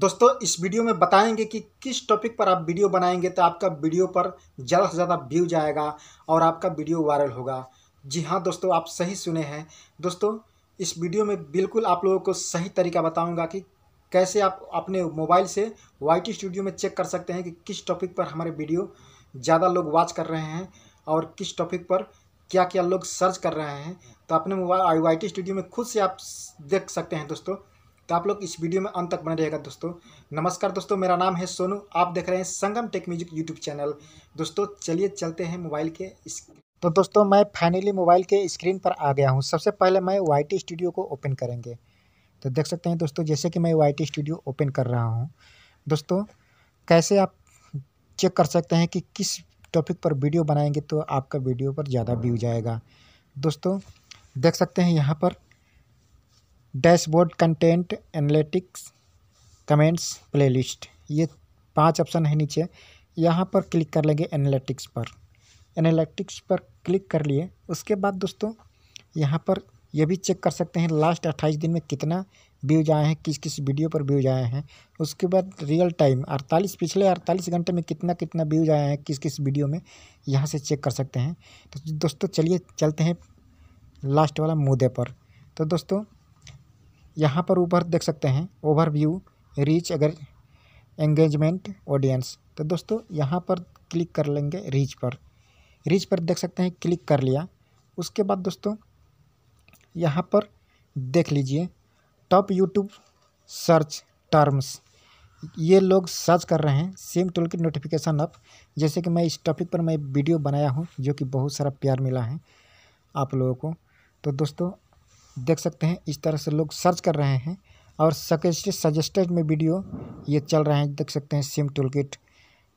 दोस्तों इस वीडियो में बताएंगे कि किस टॉपिक पर आप वीडियो बनाएंगे तो आपका वीडियो पर ज़्यादा से ज़्यादा व्यू जाएगा और आपका वीडियो वायरल होगा जी हाँ दोस्तों आप सही सुने हैं दोस्तों इस वीडियो में बिल्कुल आप लोगों को सही तरीका बताऊंगा कि कैसे आप अपने मोबाइल से वाई स्टूडियो में चेक कर सकते हैं कि किस टॉपिक पर हमारे वीडियो ज़्यादा लोग वॉच कर रहे हैं और किस टॉपिक पर क्या क्या लोग सर्च कर रहे हैं तो अपने मोबाइल वाई स्टूडियो में खुद से आप देख सकते हैं दोस्तों तो आप लोग इस वीडियो में अंत तक बने रहेगा दोस्तों नमस्कार दोस्तों मेरा नाम है सोनू आप देख रहे हैं Sangam tech music YouTube channel दोस्तों चलिए चलते हैं मोबाइल के तो दोस्तों मैं फाइनली मोबाइल के स्क्रीन पर आ गया हूँ सबसे पहले मैं वाई स्टूडियो को ओपन करेंगे तो देख सकते हैं दोस्तों जैसे कि मैं वाई स्टूडियो ओपन कर रहा हूँ दोस्तों कैसे आप चेक कर सकते हैं कि किस टॉपिक पर वीडियो बनाएंगे तो आपका वीडियो पर ज़्यादा व्यू जाएगा दोस्तों देख सकते हैं यहाँ पर dashboard content analytics comments playlist ये पांच ऑप्शन है नीचे यहाँ पर क्लिक कर लेंगे एनालिटिक्स पर एनालिटिक्स पर क्लिक कर लिए उसके बाद दोस्तों यहाँ पर यह भी चेक कर सकते हैं लास्ट अट्ठाईस दिन में कितना व्यूज आए हैं किस किस वीडियो पर व्यूज आए हैं उसके बाद रियल टाइम अड़तालीस पिछले अड़तालीस घंटे में कितना कितना व्यूज आए हैं किस किस वीडियो में यहाँ से चेक कर सकते हैं तो दोस्तों चलिए चलते हैं लास्ट वाला मुद्दे पर तो दोस्तों यहाँ पर ऊपर देख सकते हैं ओवर व्यू रीच अगर एंगेजमेंट ऑडियंस तो दोस्तों यहाँ पर क्लिक कर लेंगे रीच पर रीच पर देख सकते हैं क्लिक कर लिया उसके बाद दोस्तों यहाँ पर देख लीजिए टॉप यूट्यूब सर्च टर्म्स ये लोग सर्च कर रहे हैं सेम टूल की नोटिफिकेशन अप जैसे कि मैं इस टॉपिक पर मैं वीडियो बनाया हूँ जो कि बहुत सारा प्यार मिला है आप लोगों को तो दोस्तों देख सकते हैं इस तरह से लोग सर्च कर रहे हैं और सकेस्ट सजेस्टेड में वीडियो ये चल रहे हैं देख सकते हैं SIM toolkit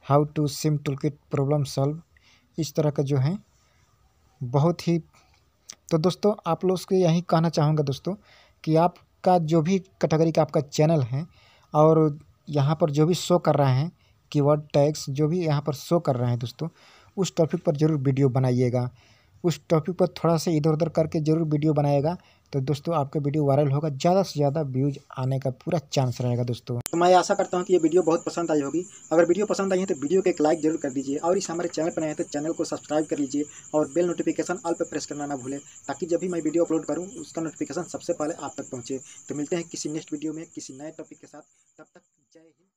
how to SIM toolkit problem solve इस तरह का जो है बहुत ही तो दोस्तों आप लोग से यही कहना चाहूँगा दोस्तों कि आपका जो भी कैटेगरी का आपका चैनल है और यहाँ पर जो भी शो कर रहे हैं कीवर्ड टैग्स जो भी यहाँ पर शो कर रहे हैं दोस्तों उस टॉपिक पर ज़रूर वीडियो बनाइएगा उस टॉपिक पर थोड़ा सा इधर उधर करके ज़रूर वीडियो बनाएगा तो दोस्तों आपका वीडियो वायरल होगा ज़्यादा से ज़्यादा व्यूज आने का पूरा चांस रहेगा दोस्तों तो मैं आशा करता हूँ कि ये वीडियो बहुत पसंद आई होगी अगर वीडियो पसंद आई है तो वीडियो को एक लाइक जरूर कर दीजिए और इस हमारे चैनल पर आए तो चैनल को सब्सक्राइब कर लीजिए और बेल नोटिफिकेशन ऑल पर प्रेस करना ना भूलें ताकि जब भी मैं वीडियो अपलोड करूँ उसका नोटिफिकेशन सबसे पहले आप तक पहुँचे तो मिलते हैं किसी नेक्स्ट वीडियो में किसी नए टॉपिक के साथ तब तक जय हिंद